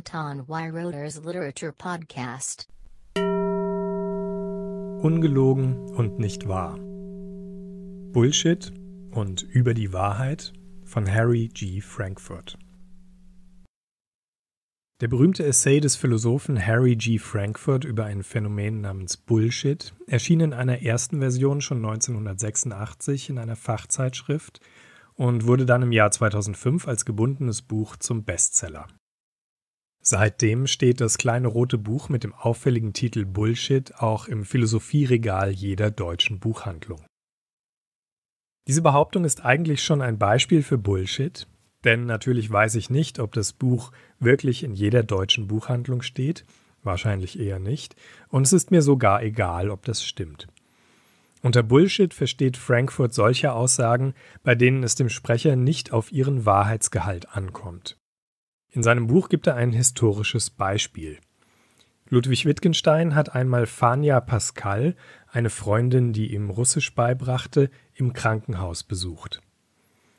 Anton Weiroder's Literature Podcast. Ungelogen und nicht wahr. Bullshit und über die Wahrheit von Harry G. Frankfurt. Der berühmte Essay des Philosophen Harry G. Frankfurt über ein Phänomen namens Bullshit erschien in einer ersten Version schon 1986 in einer Fachzeitschrift und wurde dann im Jahr 2005 als gebundenes Buch zum Bestseller. Seitdem steht das kleine rote Buch mit dem auffälligen Titel Bullshit auch im Philosophieregal jeder deutschen Buchhandlung. Diese Behauptung ist eigentlich schon ein Beispiel für Bullshit, denn natürlich weiß ich nicht, ob das Buch wirklich in jeder deutschen Buchhandlung steht, wahrscheinlich eher nicht, und es ist mir sogar egal, ob das stimmt. Unter Bullshit versteht Frankfurt solche Aussagen, bei denen es dem Sprecher nicht auf ihren Wahrheitsgehalt ankommt. In seinem Buch gibt er ein historisches Beispiel. Ludwig Wittgenstein hat einmal Fania Pascal, eine Freundin, die ihm Russisch beibrachte, im Krankenhaus besucht.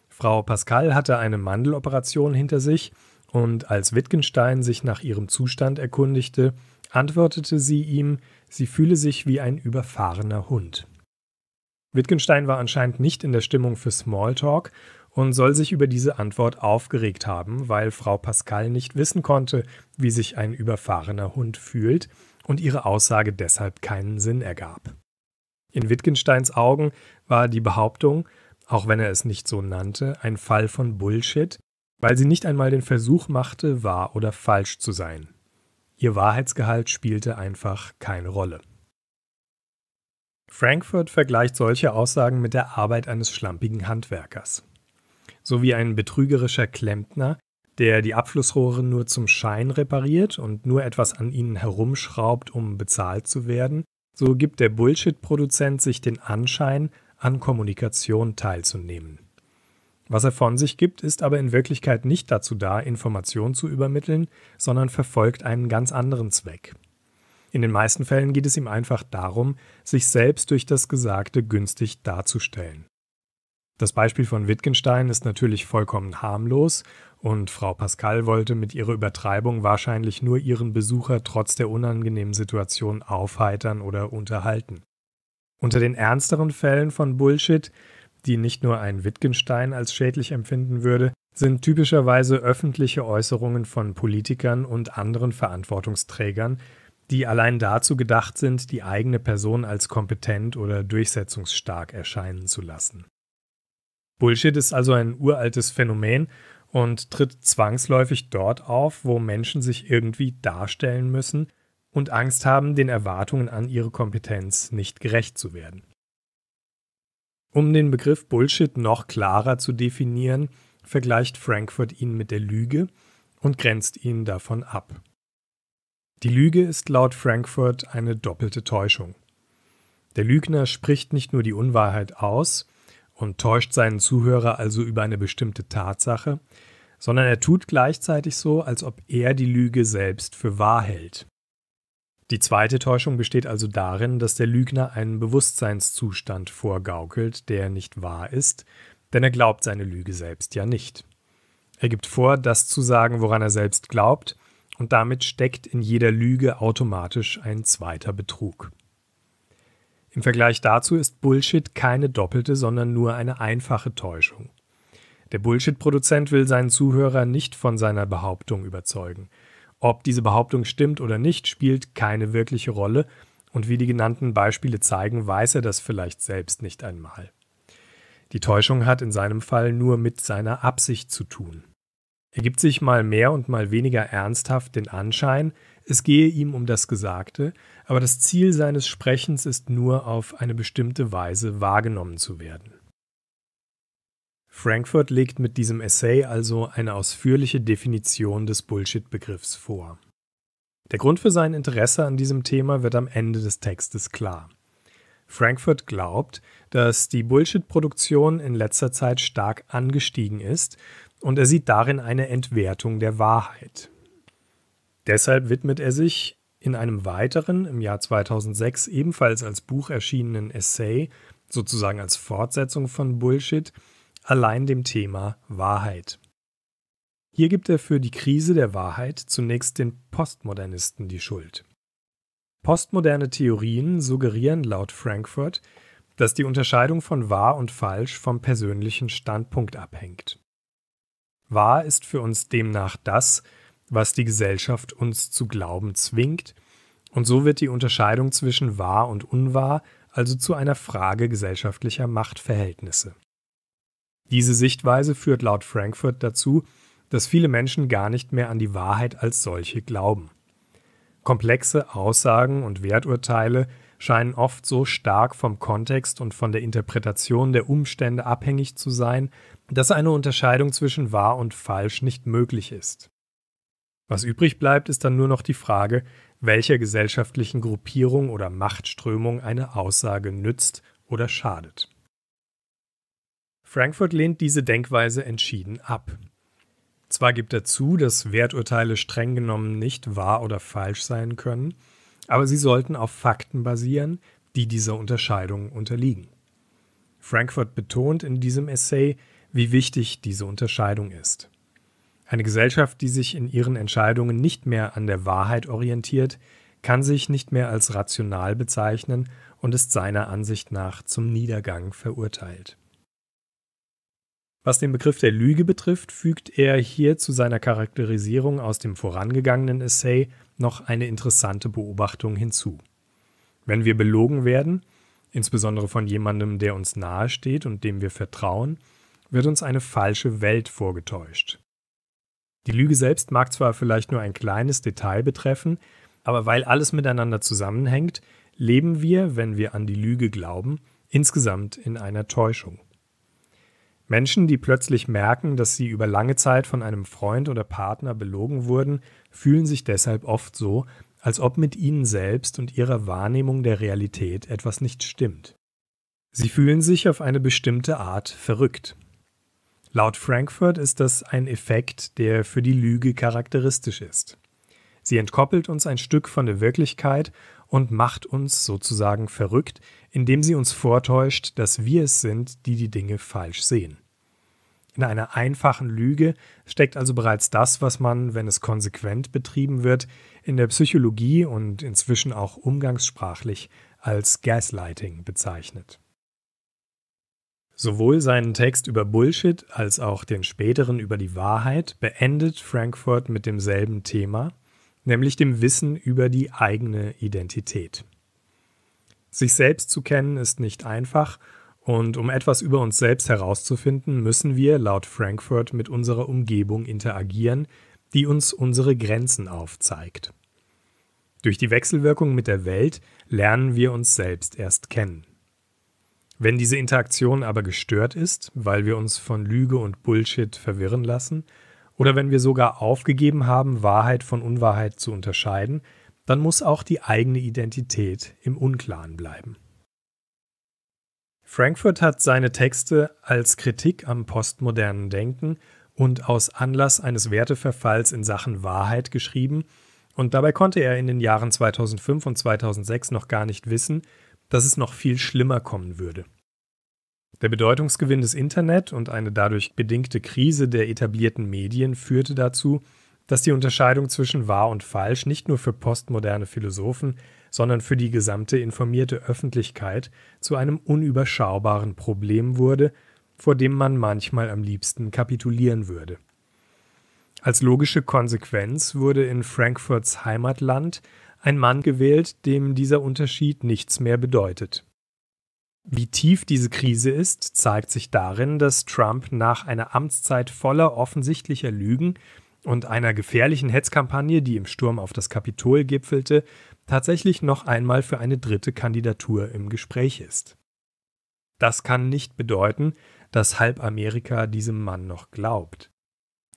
Frau Pascal hatte eine Mandeloperation hinter sich und als Wittgenstein sich nach ihrem Zustand erkundigte, antwortete sie ihm, sie fühle sich wie ein überfahrener Hund. Wittgenstein war anscheinend nicht in der Stimmung für Smalltalk und soll sich über diese Antwort aufgeregt haben, weil Frau Pascal nicht wissen konnte, wie sich ein überfahrener Hund fühlt und ihre Aussage deshalb keinen Sinn ergab. In Wittgensteins Augen war die Behauptung, auch wenn er es nicht so nannte, ein Fall von Bullshit, weil sie nicht einmal den Versuch machte, wahr oder falsch zu sein. Ihr Wahrheitsgehalt spielte einfach keine Rolle. Frankfurt vergleicht solche Aussagen mit der Arbeit eines schlampigen Handwerkers sowie ein betrügerischer Klempner, der die Abflussrohre nur zum Schein repariert und nur etwas an ihnen herumschraubt, um bezahlt zu werden, so gibt der Bullshit-Produzent sich den Anschein, an Kommunikation teilzunehmen. Was er von sich gibt, ist aber in Wirklichkeit nicht dazu da, Informationen zu übermitteln, sondern verfolgt einen ganz anderen Zweck. In den meisten Fällen geht es ihm einfach darum, sich selbst durch das Gesagte günstig darzustellen. Das Beispiel von Wittgenstein ist natürlich vollkommen harmlos und Frau Pascal wollte mit ihrer Übertreibung wahrscheinlich nur ihren Besucher trotz der unangenehmen Situation aufheitern oder unterhalten. Unter den ernsteren Fällen von Bullshit, die nicht nur ein Wittgenstein als schädlich empfinden würde, sind typischerweise öffentliche Äußerungen von Politikern und anderen Verantwortungsträgern, die allein dazu gedacht sind, die eigene Person als kompetent oder durchsetzungsstark erscheinen zu lassen. Bullshit ist also ein uraltes Phänomen und tritt zwangsläufig dort auf, wo Menschen sich irgendwie darstellen müssen und Angst haben, den Erwartungen an ihre Kompetenz nicht gerecht zu werden. Um den Begriff Bullshit noch klarer zu definieren, vergleicht Frankfurt ihn mit der Lüge und grenzt ihn davon ab. Die Lüge ist laut Frankfurt eine doppelte Täuschung. Der Lügner spricht nicht nur die Unwahrheit aus, und täuscht seinen Zuhörer also über eine bestimmte Tatsache, sondern er tut gleichzeitig so, als ob er die Lüge selbst für wahr hält. Die zweite Täuschung besteht also darin, dass der Lügner einen Bewusstseinszustand vorgaukelt, der nicht wahr ist, denn er glaubt seine Lüge selbst ja nicht. Er gibt vor, das zu sagen, woran er selbst glaubt, und damit steckt in jeder Lüge automatisch ein zweiter Betrug. Im Vergleich dazu ist Bullshit keine doppelte, sondern nur eine einfache Täuschung. Der Bullshit-Produzent will seinen Zuhörer nicht von seiner Behauptung überzeugen. Ob diese Behauptung stimmt oder nicht, spielt keine wirkliche Rolle, und wie die genannten Beispiele zeigen, weiß er das vielleicht selbst nicht einmal. Die Täuschung hat in seinem Fall nur mit seiner Absicht zu tun. Er gibt sich mal mehr und mal weniger ernsthaft den Anschein, es gehe ihm um das Gesagte, aber das Ziel seines Sprechens ist nur auf eine bestimmte Weise wahrgenommen zu werden. Frankfurt legt mit diesem Essay also eine ausführliche Definition des Bullshit-Begriffs vor. Der Grund für sein Interesse an diesem Thema wird am Ende des Textes klar. Frankfurt glaubt, dass die Bullshit-Produktion in letzter Zeit stark angestiegen ist und er sieht darin eine Entwertung der Wahrheit. Deshalb widmet er sich in einem weiteren, im Jahr 2006 ebenfalls als Buch erschienenen Essay, sozusagen als Fortsetzung von Bullshit, allein dem Thema Wahrheit. Hier gibt er für die Krise der Wahrheit zunächst den Postmodernisten die Schuld. Postmoderne Theorien suggerieren laut Frankfurt, dass die Unterscheidung von wahr und falsch vom persönlichen Standpunkt abhängt. Wahr ist für uns demnach das, was die Gesellschaft uns zu glauben zwingt, und so wird die Unterscheidung zwischen wahr und unwahr also zu einer Frage gesellschaftlicher Machtverhältnisse. Diese Sichtweise führt laut Frankfurt dazu, dass viele Menschen gar nicht mehr an die Wahrheit als solche glauben. Komplexe Aussagen und Werturteile scheinen oft so stark vom Kontext und von der Interpretation der Umstände abhängig zu sein, dass eine Unterscheidung zwischen wahr und falsch nicht möglich ist. Was übrig bleibt, ist dann nur noch die Frage, welcher gesellschaftlichen Gruppierung oder Machtströmung eine Aussage nützt oder schadet. Frankfurt lehnt diese Denkweise entschieden ab. Zwar gibt er zu, dass Werturteile streng genommen nicht wahr oder falsch sein können, aber sie sollten auf Fakten basieren, die dieser Unterscheidung unterliegen. Frankfurt betont in diesem Essay, wie wichtig diese Unterscheidung ist. Eine Gesellschaft, die sich in ihren Entscheidungen nicht mehr an der Wahrheit orientiert, kann sich nicht mehr als rational bezeichnen und ist seiner Ansicht nach zum Niedergang verurteilt. Was den Begriff der Lüge betrifft, fügt er hier zu seiner Charakterisierung aus dem vorangegangenen Essay noch eine interessante Beobachtung hinzu. Wenn wir belogen werden, insbesondere von jemandem, der uns nahesteht und dem wir vertrauen, wird uns eine falsche Welt vorgetäuscht. Die Lüge selbst mag zwar vielleicht nur ein kleines Detail betreffen, aber weil alles miteinander zusammenhängt, leben wir, wenn wir an die Lüge glauben, insgesamt in einer Täuschung. Menschen, die plötzlich merken, dass sie über lange Zeit von einem Freund oder Partner belogen wurden, fühlen sich deshalb oft so, als ob mit ihnen selbst und ihrer Wahrnehmung der Realität etwas nicht stimmt. Sie fühlen sich auf eine bestimmte Art verrückt. Laut Frankfurt ist das ein Effekt, der für die Lüge charakteristisch ist. Sie entkoppelt uns ein Stück von der Wirklichkeit und macht uns sozusagen verrückt, indem sie uns vortäuscht, dass wir es sind, die die Dinge falsch sehen. In einer einfachen Lüge steckt also bereits das, was man, wenn es konsequent betrieben wird, in der Psychologie und inzwischen auch umgangssprachlich als Gaslighting bezeichnet. Sowohl seinen Text über Bullshit als auch den späteren über die Wahrheit beendet Frankfurt mit demselben Thema, nämlich dem Wissen über die eigene Identität. Sich selbst zu kennen ist nicht einfach, und um etwas über uns selbst herauszufinden, müssen wir laut Frankfurt mit unserer Umgebung interagieren, die uns unsere Grenzen aufzeigt. Durch die Wechselwirkung mit der Welt lernen wir uns selbst erst kennen. Wenn diese Interaktion aber gestört ist, weil wir uns von Lüge und Bullshit verwirren lassen, oder wenn wir sogar aufgegeben haben, Wahrheit von Unwahrheit zu unterscheiden, dann muss auch die eigene Identität im Unklaren bleiben. Frankfurt hat seine Texte als Kritik am postmodernen Denken und aus Anlass eines Werteverfalls in Sachen Wahrheit geschrieben, und dabei konnte er in den Jahren 2005 und 2006 noch gar nicht wissen, dass es noch viel schlimmer kommen würde. Der Bedeutungsgewinn des Internet und eine dadurch bedingte Krise der etablierten Medien führte dazu, dass die Unterscheidung zwischen wahr und falsch nicht nur für postmoderne Philosophen, sondern für die gesamte informierte Öffentlichkeit zu einem unüberschaubaren Problem wurde, vor dem man manchmal am liebsten kapitulieren würde. Als logische Konsequenz wurde in Frankfurts Heimatland ein Mann gewählt, dem dieser Unterschied nichts mehr bedeutet. Wie tief diese Krise ist, zeigt sich darin, dass Trump nach einer Amtszeit voller offensichtlicher Lügen und einer gefährlichen Hetzkampagne, die im Sturm auf das Kapitol gipfelte, tatsächlich noch einmal für eine dritte Kandidatur im Gespräch ist. Das kann nicht bedeuten, dass halb Amerika diesem Mann noch glaubt.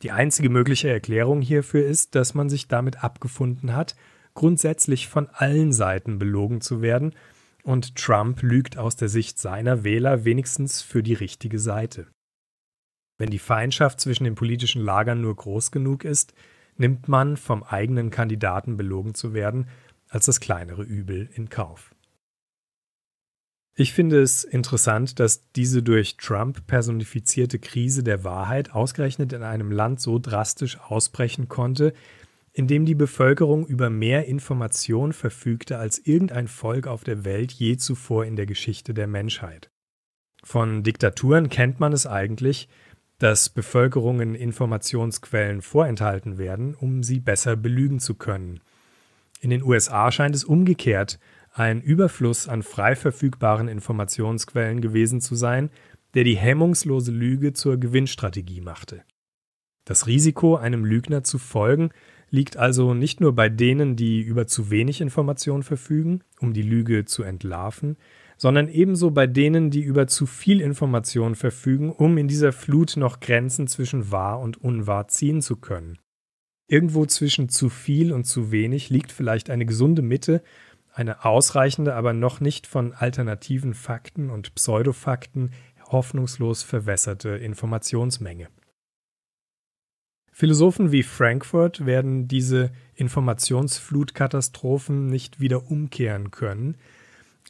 Die einzige mögliche Erklärung hierfür ist, dass man sich damit abgefunden hat grundsätzlich von allen Seiten belogen zu werden, und Trump lügt aus der Sicht seiner Wähler wenigstens für die richtige Seite. Wenn die Feindschaft zwischen den politischen Lagern nur groß genug ist, nimmt man vom eigenen Kandidaten belogen zu werden als das kleinere Übel in Kauf. Ich finde es interessant, dass diese durch Trump personifizierte Krise der Wahrheit ausgerechnet in einem Land so drastisch ausbrechen konnte, indem die Bevölkerung über mehr Information verfügte als irgendein Volk auf der Welt je zuvor in der Geschichte der Menschheit. Von Diktaturen kennt man es eigentlich, dass Bevölkerungen Informationsquellen vorenthalten werden, um sie besser belügen zu können. In den USA scheint es umgekehrt ein Überfluss an frei verfügbaren Informationsquellen gewesen zu sein, der die hemmungslose Lüge zur Gewinnstrategie machte. Das Risiko, einem Lügner zu folgen, liegt also nicht nur bei denen, die über zu wenig Information verfügen, um die Lüge zu entlarven, sondern ebenso bei denen, die über zu viel Information verfügen, um in dieser Flut noch Grenzen zwischen wahr und unwahr ziehen zu können. Irgendwo zwischen zu viel und zu wenig liegt vielleicht eine gesunde Mitte, eine ausreichende, aber noch nicht von alternativen Fakten und Pseudofakten hoffnungslos verwässerte Informationsmenge. Philosophen wie Frankfurt werden diese Informationsflutkatastrophen nicht wieder umkehren können,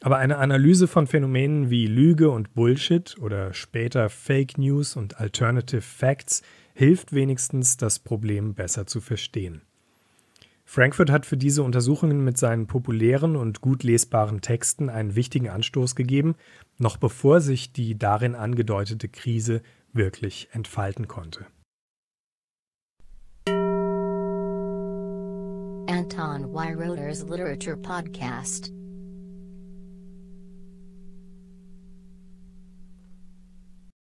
aber eine Analyse von Phänomenen wie Lüge und Bullshit oder später Fake News und Alternative Facts hilft wenigstens, das Problem besser zu verstehen. Frankfurt hat für diese Untersuchungen mit seinen populären und gut lesbaren Texten einen wichtigen Anstoß gegeben, noch bevor sich die darin angedeutete Krise wirklich entfalten konnte. Anton Weiroder's Literature Podcast.